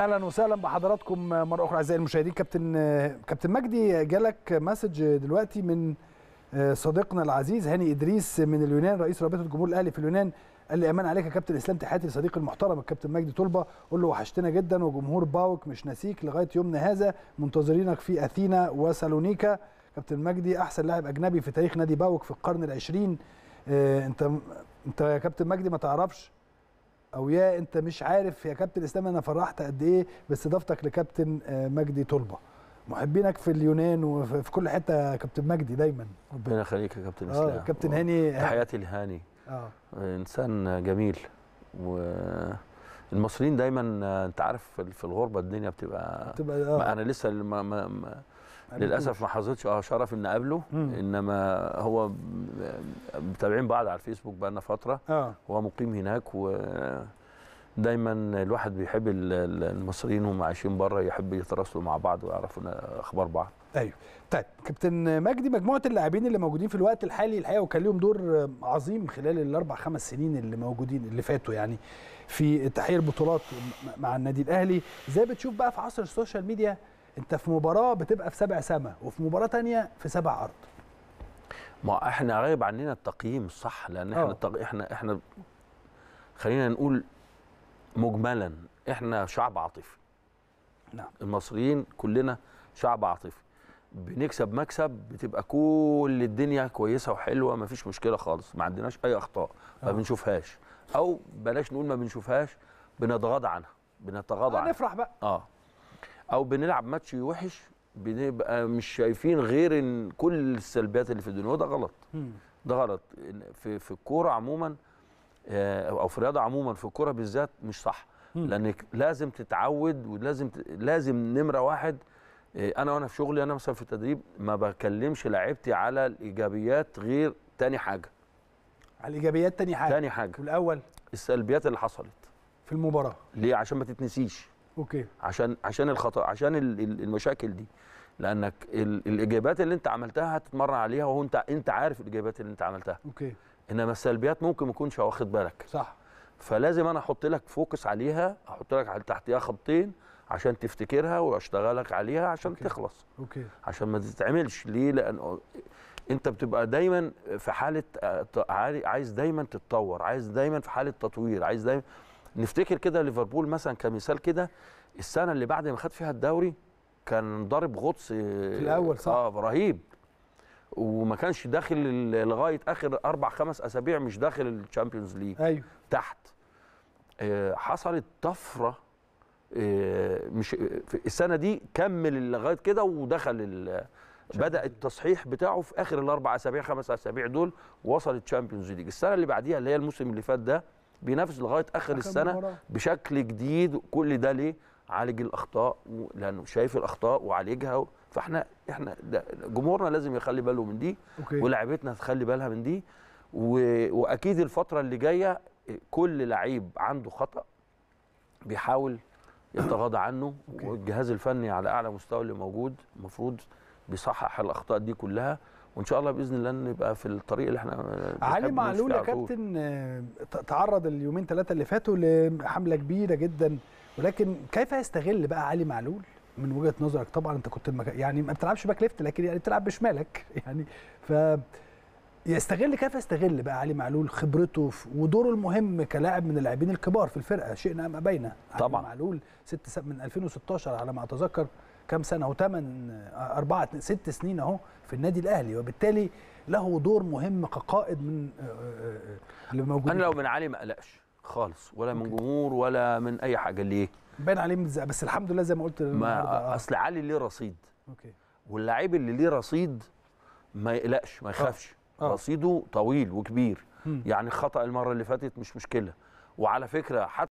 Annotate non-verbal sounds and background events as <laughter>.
اهلا وسهلا بحضراتكم مره اخرى اعزائي المشاهدين كابتن كابتن مجدي جالك مسج دلوقتي من آه، صديقنا العزيز هاني ادريس من اليونان رئيس رابطه الجمهور الاهلي في اليونان قال لي امان عليك يا كابتن اسلام تحياتي لصديقي المحترم الكابتن مجدي طلبه قول له وحشتنا جدا وجمهور باوك مش ناسيك لغايه يومنا هذا منتظرينك في اثينا وسالونيكا كابتن مجدي احسن لاعب اجنبي في تاريخ نادي باوك في القرن العشرين آه، انت انت يا كابتن مجدي ما تعرفش او يا انت مش عارف يا كابتن اسلام انا فرحت قد ايه باستضافتك لكابتن آه، مجدي طلبه محبينك في اليونان وفي كل حته يا كابتن مجدي دايما ربنا يخليك يا كابتن آه، اسلام اه كابتن هاني تحياتي لهاني اه انسان جميل والمصريين دايما آه، انت عارف في الغربه الدنيا بتبقى, بتبقى آه. انا لسه ما ما للاسف ما حصلتش اه شرف ان اقابله انما هو متابعين بعض على الفيسبوك بقى لنا فتره آه. هو مقيم هناك و دايما الواحد بيحب المصريين وهم عايشين بره يحب يتراسلوا مع بعض ويعرفوا اخبار بعض ايوه طيب كابتن مجدي مجموعه اللاعبين اللي موجودين في الوقت الحالي الحقيقه وكان لهم دور عظيم خلال الاربع خمس سنين اللي موجودين اللي فاتوا يعني في تحقيق البطولات مع النادي الاهلي ازاي بتشوف بقى في عصر السوشيال ميديا انت في مباراه بتبقى في سبع سما وفي مباراه تانية في سبع ارض ما احنا غايب عننا التقييم الصح لان احنا آه. التق... احنا احنا خلينا نقول مجملا احنا شعب عاطفي نعم المصريين كلنا شعب عاطفي بنكسب مكسب بتبقى كل الدنيا كويسه وحلوه ما فيش مشكله خالص ما عندناش اي اخطاء ما آه. بنشوفهاش او بلاش نقول ما بنشوفهاش بنتغاضى عنها بنتغاضى آه، عنها نفرح بقى اه او بنلعب ماتش وحش بنبقى مش شايفين غير ان كل السلبيات اللي في الدنيا وده غلط ده غلط في في الكوره عموما آه، او في الرياضه عموما في الكوره بالذات مش صح لانك لازم تتعود ولازم ت... لازم نمره واحد آه، انا وانا في شغلي انا مثلا في التدريب ما بكلمش لعيبتي على الايجابيات غير تاني حاجه على الايجابيات تاني حاجه تاني حاجه والاول السلبيات اللي حصلت في المباراه ليه عشان ما تتنسيش اوكي عشان عشان الخطا عشان المشاكل دي لانك الاجابات اللي انت عملتها هتتمرن عليها وهو انت انت عارف الاجابات اللي انت عملتها اوكي انما السلبيات ممكن ما تكونش واخد بالك صح فلازم انا احط لك فوكس عليها احط لك على تحتيها خطين عشان تفتكرها واشتغلك عليها عشان أوكي. تخلص اوكي عشان ما تتعملش ليه لان انت بتبقى دايما في حاله عايز دايما تتطور عايز دايما في حاله تطوير عايز دايما نفتكر كده ليفربول مثلا كمثال كده السنه اللي بعد ما خد فيها الدوري كان ضارب غطس آه، في الاول صح آه رهيب وما كانش داخل لغايه اخر اربع خمس اسابيع مش داخل الشامبيونز ليج ايوه تحت آه حصلت طفره آه مش آه، السنه دي كمل لغايه كده ودخل بدا التصحيح بتاعه في اخر الاربع اسابيع خمس اسابيع دول وصل الشامبيونز ليج السنه اللي بعديها اللي هي الموسم اللي فات ده بينافس لغايه اخر السنه بشكل جديد كل ده ليه؟ عالج الاخطاء لانه شايف الاخطاء وعالجها فاحنا احنا جمهورنا لازم يخلي باله من دي ولاعيبتنا تخلي بالها من دي واكيد الفتره اللي جايه كل لعيب عنده خطا بيحاول يتغاضى <coughs> عنه والجهاز الفني على اعلى مستوى اللي موجود المفروض بيصحح الاخطاء دي كلها وان شاء الله باذن الله نبقى في الطريق اللي احنا علي معلول يا كابتن آه، تعرض اليومين ثلاثه اللي فاتوا لحمله كبيره جدا ولكن كيف يستغل بقى علي معلول من وجهه نظرك طبعا انت كنت المك... يعني ما بتلعبش باك ليفت لكن يعني بتلعب بشمالك <laughs> يعني ف يستغل كيف يستغل بقى علي معلول خبرته ودوره المهم كلاعب من اللاعبين الكبار في الفرقه شئنا ام ابينا طبعا علي معلول ست من 2016 على ما اتذكر كام سنه اهو ثمان اربعه ست سنين اهو في النادي الاهلي وبالتالي له دور مهم كقائد من آه، آه، آه، اللي موجودين انا لو من علي ما قلقش خالص ولا من جمهور ولا من اي حاجه ليه باين عليه بس الحمد لله زي ما قلت ما اصل علي ليه رصيد اوكي واللاعب اللي ليه رصيد ما يقلقش ما يخافش أوه. رصيده طويل وكبير م. يعني خطا المره اللي فاتت مش مشكله وعلى فكره حتى